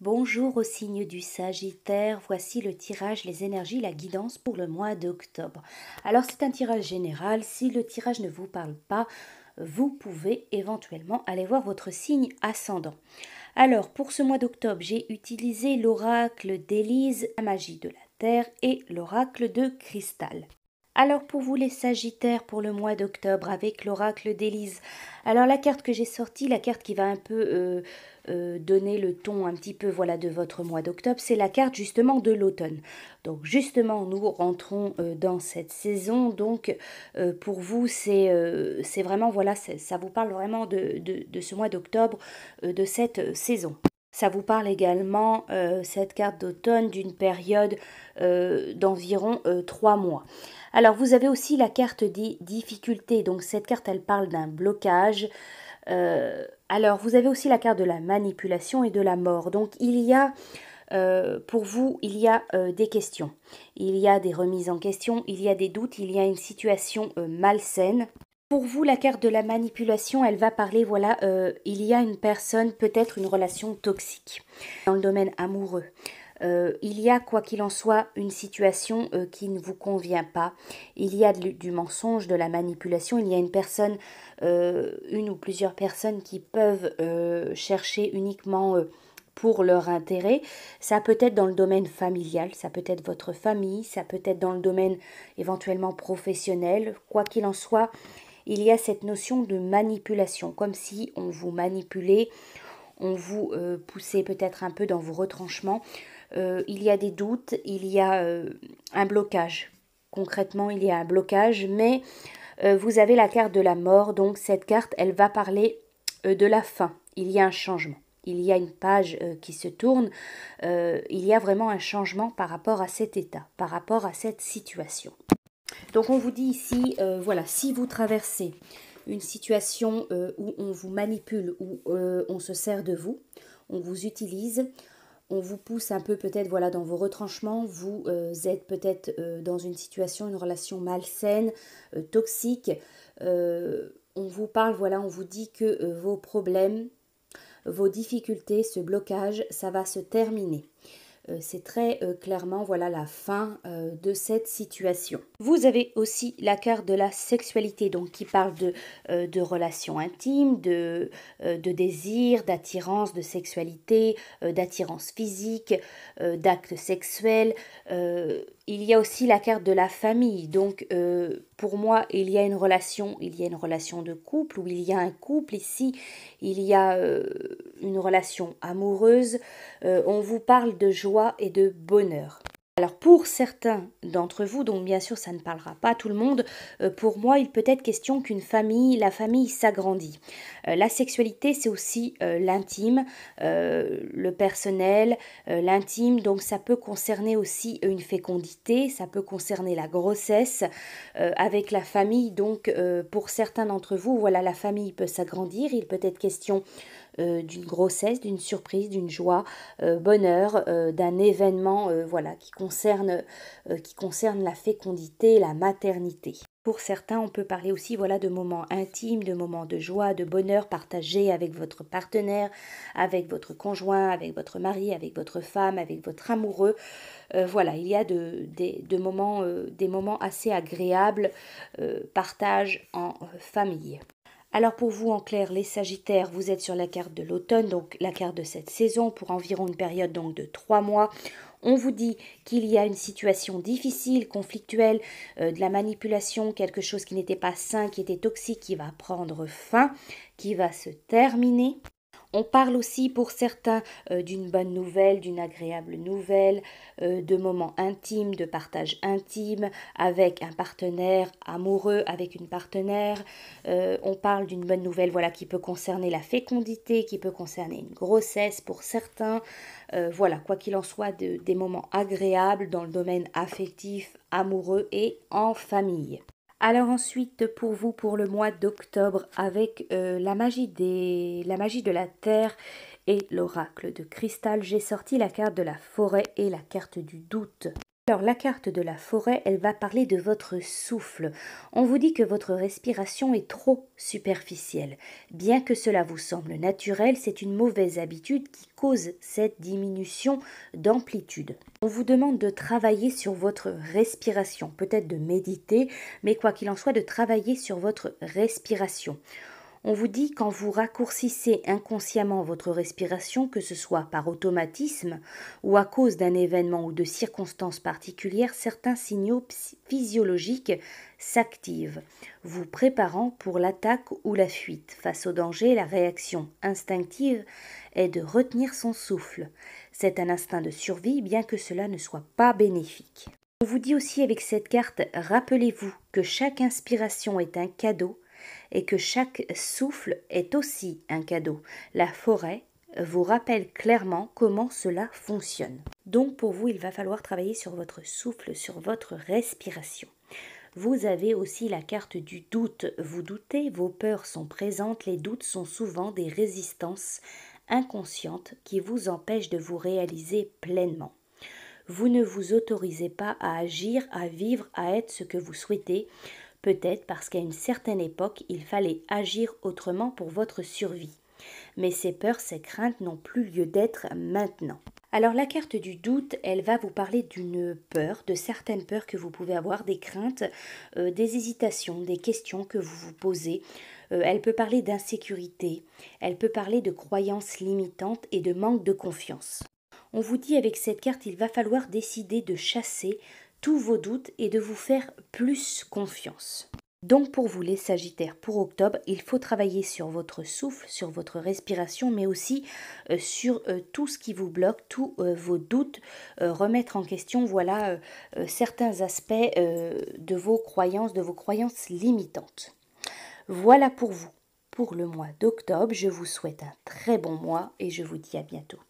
Bonjour au signe du Sagittaire, voici le tirage, les énergies, la guidance pour le mois d'octobre. Alors c'est un tirage général, si le tirage ne vous parle pas, vous pouvez éventuellement aller voir votre signe ascendant. Alors pour ce mois d'octobre, j'ai utilisé l'oracle d'Élise, la magie de la Terre et l'oracle de cristal. Alors pour vous les Sagittaires pour le mois d'octobre avec l'oracle d'Élise. Alors la carte que j'ai sortie, la carte qui va un peu euh, euh, donner le ton un petit peu voilà de votre mois d'octobre, c'est la carte justement de l'automne. Donc justement nous rentrons euh, dans cette saison. Donc pour vous c'est vraiment voilà ça vous parle vraiment de, de ce mois d'octobre, de cette saison. Ça vous parle également, cette carte d'automne, d'une période d'environ trois mois. Alors vous avez aussi la carte des difficultés. Donc cette carte, elle parle d'un blocage. Euh, alors vous avez aussi la carte de la manipulation et de la mort. Donc il y a... Euh, pour vous, il y a euh, des questions, il y a des remises en question, il y a des doutes, il y a une situation malsaine. Pour vous, la carte de la manipulation, elle va parler, voilà, il y a une personne, peut-être une relation toxique dans le domaine amoureux. Euh, il y a quoi qu'il en soit une situation euh, qui ne vous convient pas, il y a du mensonge, de la manipulation, il y a une personne, euh, une ou plusieurs personnes qui peuvent chercher uniquement pour leur intérêt. Ça peut être dans le domaine familial, ça peut être votre famille, ça peut être dans le domaine éventuellement professionnel, quoi qu'il en soit. Il y a cette notion de manipulation, comme si on vous manipulait, on vous poussait peut-être un peu dans vos retranchements. Euh, il y a des doutes, il y a euh, un blocage. Concrètement, il y a un blocage, mais euh, vous avez la carte de la mort, donc cette carte, elle va parler de la fin. Il y a un changement. Il y a une page qui se tourne. il y a vraiment un changement par rapport à cet état, par rapport à cette situation. Donc on vous dit ici, voilà, si vous traversez une situation où on vous manipule, où on se sert de vous, on vous utilise, on vous pousse un peu peut-être voilà dans vos retranchements, vous euh, êtes peut-être euh, dans une situation, une relation malsaine, euh, toxique. on vous parle, voilà, on vous dit que vos problèmes, vos difficultés, ce blocage, ça va se terminer. Euh, c'est très euh, clairement voilà la fin euh, de cette situation. Vous avez aussi la carte de la sexualité donc qui parle de, de relations intimes, de, de désir, d'attirance, de sexualité, d'attirance physique, d'actes sexuels. il y a aussi la carte de la famille. Donc pour moi, il y a une relation, il y a une relation de couple ou il y a un couple ici, il y a une relation amoureuse, euh, on vous parle de joie et de bonheur. Alors pour certains d'entre vous, donc bien sûr ça ne parlera pas tout le monde, euh, pour moi il peut être question qu'une famille, la famille s'agrandit. Euh, la sexualité c'est aussi euh, l'intime, le personnel, l'intime, donc ça peut concerner aussi une fécondité, ça peut concerner la grossesse avec la famille. Donc pour certains d'entre vous, voilà la famille peut s'agrandir, il peut être question d'une grossesse, d'une surprise, d'une joie, bonheur, d'un événement, voilà, qui concerne concerne, euh, qui concerne la fécondité, la maternité. Pour certains, on peut parler aussi voilà, de moments intimes, de moments de joie, de bonheur partagés avec votre partenaire, avec votre conjoint, avec votre mari, avec votre femme, avec votre amoureux. Euh, voilà, il y a de, moments, euh, des moments assez agréables, partage en famille. Alors pour vous, en clair, les Sagittaires, vous êtes sur la carte de l'automne, donc la carte de cette saison, pour environ une période donc de trois mois. On vous dit qu'il y a une situation difficile, conflictuelle, euh, de la manipulation, quelque chose qui n'était pas sain, qui était toxique, qui va prendre fin, qui va se terminer. On parle aussi pour certains euh, d'une bonne nouvelle, d'une agréable nouvelle, euh, de moments intimes, de partage intime avec un partenaire amoureux, avec une partenaire. Euh, on parle d'une bonne nouvelle voilà, qui peut concerner la fécondité, qui peut concerner une grossesse pour certains. voilà, quoi qu'il en soit, des moments agréables dans le domaine affectif, amoureux et en famille. Alors ensuite pour vous pour le mois d'octobre avec euh, la magie la magie de la terre et l'oracle de cristal, j'ai sorti la carte de la forêt et la carte du doute. Alors la carte de la forêt, elle va parler de votre souffle. On vous dit que votre respiration est trop superficielle. Bien que cela vous semble naturel, c'est une mauvaise habitude qui cause cette diminution d'amplitude. On vous demande de travailler sur votre respiration, peut-être de méditer, mais quoi qu'il en soit, de travailler sur votre respiration. On vous dit quand vous raccourcissez inconsciemment votre respiration, que ce soit par automatisme ou à cause d'un événement ou de circonstances particulières, certains signaux physiologiques s'activent, vous préparant pour l'attaque ou la fuite. Face au danger, la réaction instinctive est de retenir son souffle. C'est un instinct de survie, bien que cela ne soit pas bénéfique. On vous dit aussi avec cette carte, rappelez-vous que chaque inspiration est un cadeau et que chaque souffle est aussi un cadeau. La forêt vous rappelle clairement comment cela fonctionne. Donc pour vous, il va falloir travailler sur votre souffle, sur votre respiration. Vous avez aussi la carte du doute. Vous doutez, vos peurs sont présentes, les doutes sont souvent des résistances inconscientes qui vous empêchent de vous réaliser pleinement. Vous ne vous autorisez pas à agir, à vivre, à être ce que vous souhaitez peut-être parce qu'à une certaine époque il fallait agir autrement pour votre survie. Mais ces peurs, ces craintes n'ont plus lieu d'être maintenant. Alors la carte du doute, elle va vous parler d'une peur, de certaines peurs que vous pouvez avoir, des craintes, euh, des hésitations, des questions que vous vous posez. Euh, elle peut parler d'insécurité, elle peut parler de croyances limitantes et de manque de confiance. On vous dit avec cette carte, il va falloir décider de chasser tous vos doutes et de vous faire plus confiance. Donc pour vous les Sagittaires, pour octobre, il faut travailler sur votre souffle, sur votre respiration, mais aussi euh, sur euh, tout ce qui vous bloque, tous euh, vos doutes, remettre en question, voilà, certains aspects de vos croyances, de vos croyances limitantes. Voilà pour vous, pour le mois d'octobre, je vous souhaite un très bon mois et je vous dis à bientôt.